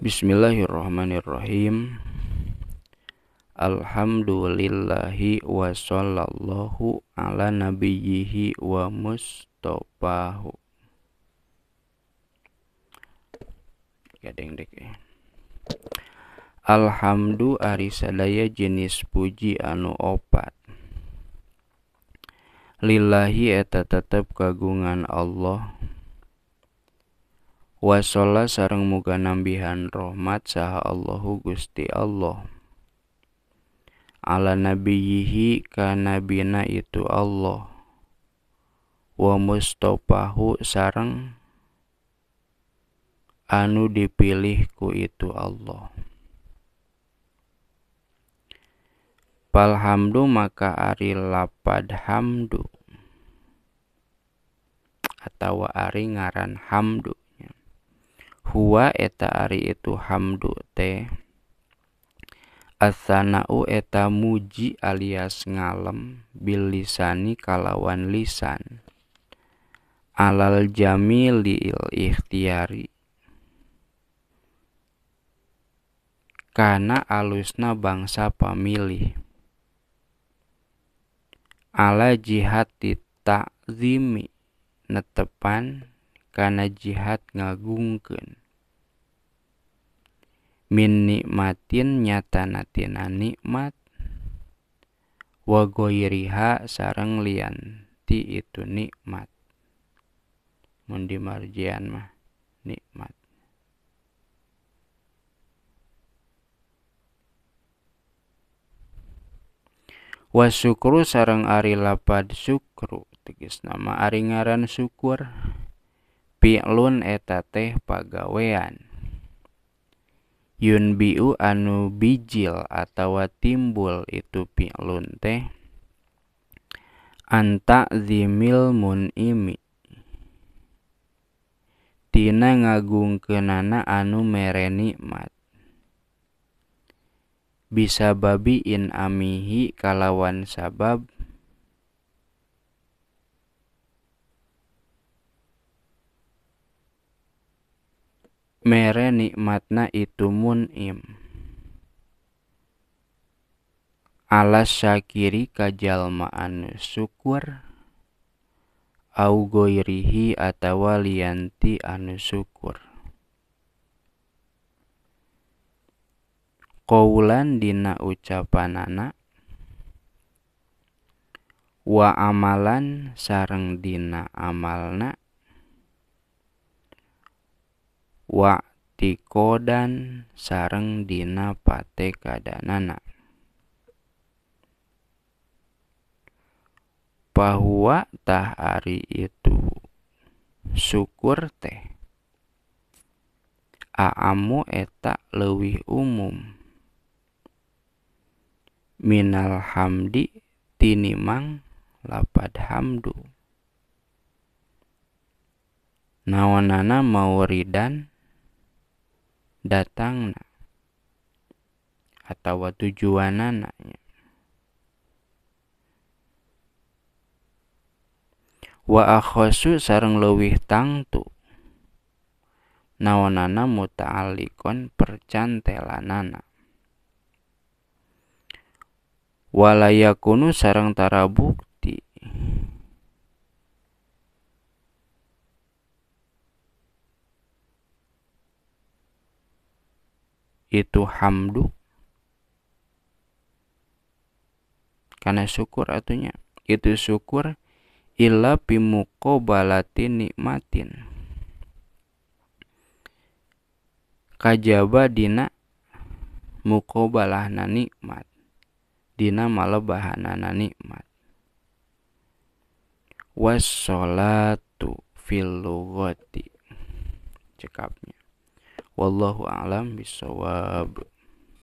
Bismillahirrahmanirrahim Alhamdulillahi wa sallallahu ala nabiyyihi wa mustofahu Gadeng dek ya Alhamdu jenis puji anu opat Lillahi eta kagungan Allah wasola sarang muga nambihan rahmat saha Allahu Gusti Allah ala nabiyihi ka nabina itu Allah wa mustofahu sarang anu dipilih ku itu Allah palhamdu maka ari lapad hamdu atau ari ngaran hamdu huwa eta ari itu hamdu teh asanau eta muji alias ngalem bilisani kalawan lisan alal jamili il ikhtiari karena alusna bangsa pemilih ala jihati takzimi netepan karena jihad ngagungken min nikmatin nyata natina nikmat wa goyriha lian ti itu nikmat mundi marjian mah nikmat Wasukru syukru sareng ari lapad syukru tegas nama ari ngaran syukur pi'lun eta teh pagawean biu anu bijil atau timbul itu pi lunte antak diilmunmittinana ngagung ke naana anu mererenikmat bisa babi in amihi kalawan sa babi mere nikmatna itu mun im. alas syakiri anu syukur au goirihi atawa lianti anu syukur Kaulan dina ucapanana wa amalan sarang dina amalna tikodan sareng dina kadanana bahwa tah ari itu syukur teh aamu eta lewih umum minal hamdi tinimang lapad hamdu nawanana mauridan datangna atau tujuan anaknya. wa akhosu sarang lewih tangtu alikon percantela nana. walayakunu sarang tarabuk itu hamdu karena syukur artinya itu syukur bimuko balati nikmatin kajaba dina muqobalahna nikmat dina malebahanana nikmat wassolatu fil lugati cekapnya Wallahu a'lam bisawab.